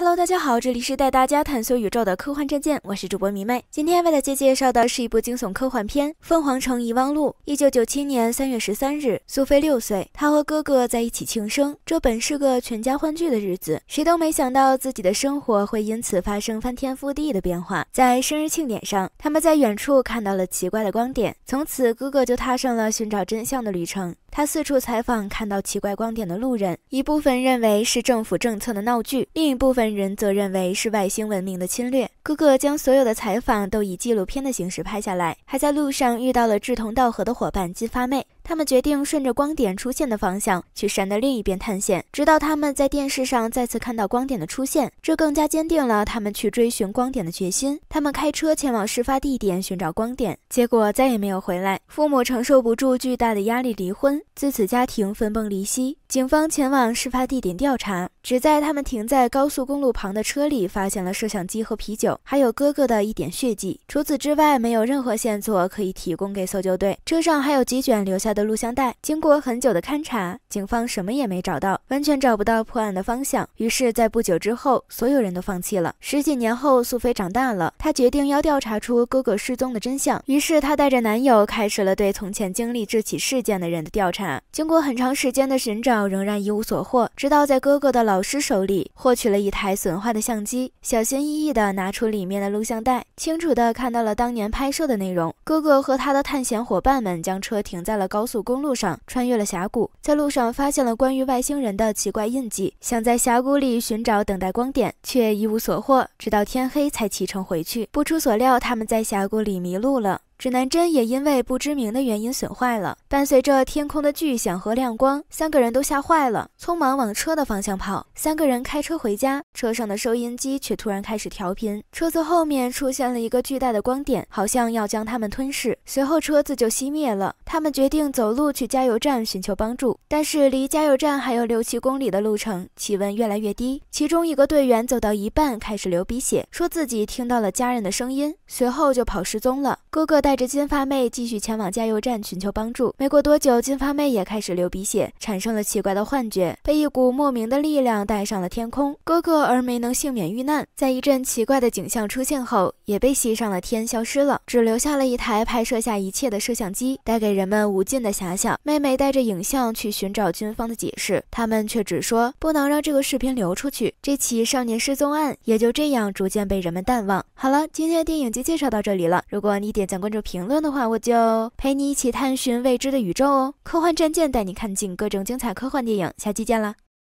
Hello，大家好，这里是带大家探索宇宙的科幻战舰，我是主播迷妹。今天为大家介绍的是一部惊悚科幻片《凤凰城遗忘录》。一九九七年三月十三日，苏菲六岁，她和哥哥在一起庆生，这本是个全家欢聚的日子，谁都没想到自己的生活会因此发生翻天覆地的变化。在生日庆典上，他们在远处看到了奇怪的光点，从此哥哥就踏上了寻找真相的旅程。他四处采访，看到奇怪光点的路人，一部分认为是政府政策的闹剧，另一部分人则认为是外星文明的侵略。哥哥将所有的采访都以纪录片的形式拍下来，还在路上遇到了志同道合的伙伴金发妹。他们决定顺着光点出现的方向去山的另一边探险，直到他们在电视上再次看到光点的出现，这更加坚定了他们去追寻光点的决心。他们开车前往事发地点寻找光点，结果再也没有回来。父母承受不住巨大的压力，离婚，自此家庭分崩离析。警方前往事发地点调查，只在他们停在高速公路旁的车里发现了摄像机和啤酒，还有哥哥的一点血迹。除此之外，没有任何线索可以提供给搜救队。车上还有几卷留下的。录像带经过很久的勘查，警方什么也没找到，完全找不到破案的方向。于是，在不久之后，所有人都放弃了。十几年后，苏菲长大了，她决定要调查出哥哥失踪的真相。于是，她带着男友开始了对从前经历这起事件的人的调查。经过很长时间的寻找，仍然一无所获。直到在哥哥的老师手里获取了一台损坏的相机，小心翼翼地拿出里面的录像带，清楚地看到了当年拍摄的内容：哥哥和他的探险伙伴们将车停在了高。高速公路上穿越了峡谷，在路上发现了关于外星人的奇怪印记，想在峡谷里寻找等待光点，却一无所获。直到天黑才启程回去。不出所料，他们在峡谷里迷路了。指南针也因为不知名的原因损坏了。伴随着天空的巨响和亮光，三个人都吓坏了，匆忙往车的方向跑。三个人开车回家，车上的收音机却突然开始调频。车子后面出现了一个巨大的光点，好像要将他们吞噬。随后车子就熄灭了。他们决定走路去加油站寻求帮助，但是离加油站还有六七公里的路程，气温越来越低。其中一个队员走到一半开始流鼻血，说自己听到了家人的声音，随后就跑失踪了。哥哥带。带着金发妹继续前往加油站寻求帮助。没过多久，金发妹也开始流鼻血，产生了奇怪的幻觉，被一股莫名的力量带上了天空，哥哥而没能幸免遇难。在一阵奇怪的景象出现后，也被吸上了天，消失了，只留下了一台拍摄下一切的摄像机，带给人们无尽的遐想。妹妹带着影像去寻找军方的解释，他们却只说不能让这个视频流出去。这起少年失踪案也就这样逐渐被人们淡忘。好了，今天的电影就介绍到这里了。如果你点赞、关注、评论的话，我就陪你一起探寻未知的宇宙哦。科幻战舰带你看尽各种精彩科幻电影，下期见啦！